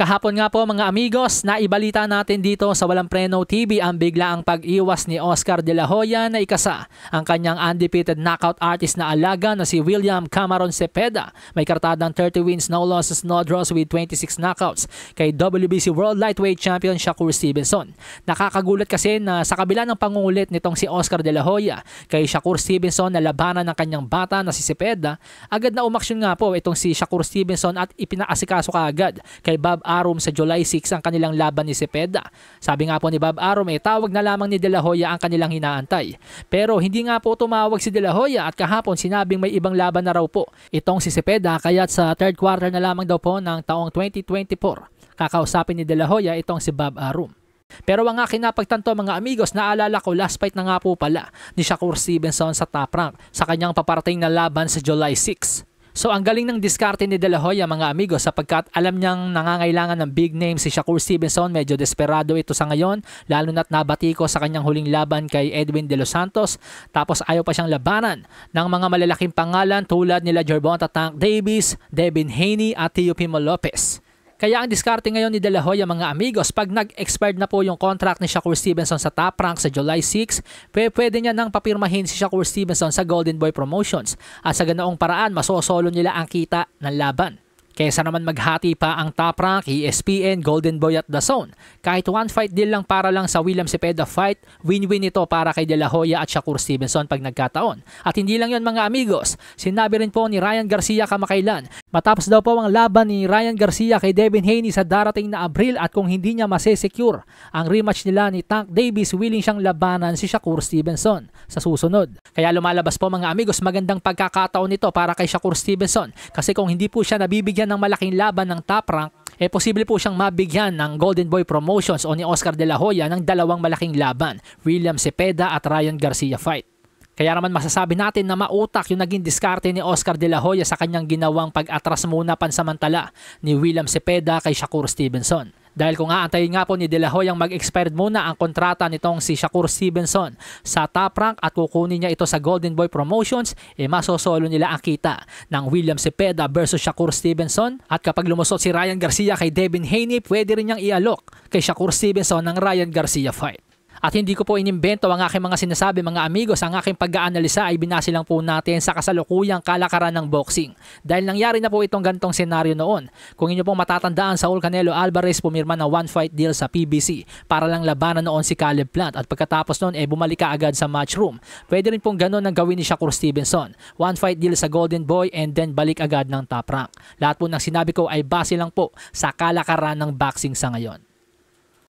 Kahapon nga po mga amigos, naibalita natin dito sa Walang Preno TV ang biglaang pag-iwas ni Oscar De La Hoya na ikasa ang kanyang undefeated knockout artist na alaga na si William Cameron Cepeda. May kartadang 30 wins, no losses, no draws with 26 knockouts kay WBC World Lightweight Champion Shakur Stevenson. Nakakagulat kasi na sa kabila ng pangungulit nitong si Oscar De La Hoya kay Shakur Stevenson na labanan ng kanyang bata na si Cepeda, agad na umaksyon nga po itong si Shakur Stevenson at ipinaasikaso kaagad kay Bob Arum sa July 6 ang kanilang laban ni Cepeda. Sabi nga po ni Bob Arum eh, tawag na lamang ni De La Hoya ang kanilang hinaantay. Pero hindi nga po tumawag si De La Hoya at kahapon sinabing may ibang laban na raw po. Itong si Cepeda kaya sa third quarter na lamang daw po ng taong 2024. Kakausapin ni De La Hoya itong si Bob Arum. Pero ang aking napagtanto mga amigos, naalala ko last fight na nga po pala ni Shakur Stevenson sa top rank sa kanyang paparating na laban sa July 6. So ang galing ng diskarte ni De La Hoya mga amigo sapagkat alam niyang nangangailangan ng big name si Shakur Stevenson. Medyo desperado ito sa ngayon lalo na't nabatiko sa kanyang huling laban kay Edwin De Los Santos. Tapos ayaw pa siyang labanan ng mga malalaking pangalan tulad nila Gervonta Tank Davis, Devin Haney at Teofimo Lopez. Kaya ang diskarte ngayon ni De La Hoya mga amigos, pag nag-expired na po yung contract ni Shakur Stevenson sa top rank sa July 6, pwede niya nang papirmahin si Shakur Stevenson sa Golden Boy Promotions at sa ganoong paraan masosolo nila ang kita ng laban. Kesa naman maghati pa ang top rank, ESPN, Golden Boy at The Zone. Kahit one fight deal lang para lang sa William Cepeda fight, win-win ito para kay De La Hoya at Shakur Stevenson pag nagkataon. At hindi lang yon mga amigos, sinabi rin po ni Ryan Garcia kamakailan, matapos daw po ang laban ni Ryan Garcia kay Devin Haney sa darating na Abril at kung hindi niya masesecure ang rematch nila ni Tank Davis, willing siyang labanan si Shakur Stevenson sa susunod. Kaya lumalabas po mga amigos, magandang pagkakataon nito para kay Shakur Stevenson kasi kung hindi po siya nabibigyan ng malaking laban ng top rank, eh posible po siyang mabigyan ng Golden Boy Promotions o ni Oscar De La Hoya ng dalawang malaking laban, William Cepeda at Ryan Garcia fight. Kaya naman masasabi natin na mautak yung naging diskarte ni Oscar De La Hoya sa kanyang ginawang pag-atras muna pansamantala ni William Cepeda kay Shakur Stevenson. Dahil kung aantayin nga po ni De La Hoya ang mag-expired muna ang kontrata nitong si Shakur Stevenson sa top rank at kukunin niya ito sa Golden Boy Promotions, e eh masosolo nila ang kita ng William Cepeda versus Shakur Stevenson at kapag lumusot si Ryan Garcia kay Devin Haney, pwede rin niyang ialok kay Shakur Stevenson ng Ryan Garcia fight. At hindi ko po inimbento ang aking mga sinasabi mga amigo sa aking pag-aanalisa ay binasi lang po natin sa kasalukuyang kalakaran ng boxing. Dahil nangyari na po itong gantong senaryo noon. Kung inyo pong matatandaan, Saul Canelo Alvarez pumirma ng one fight deal sa PBC para lang labanan noon si Caleb Plant at pagkatapos noon eh bumalik ka agad sa matchroom. Pwede rin pong ganun ang gawin ni Shakur Stevenson. One fight deal sa Golden Boy and then balik agad ng top rank. Lahat po ng sinabi ko ay base lang po sa kalakaran ng boxing sa ngayon.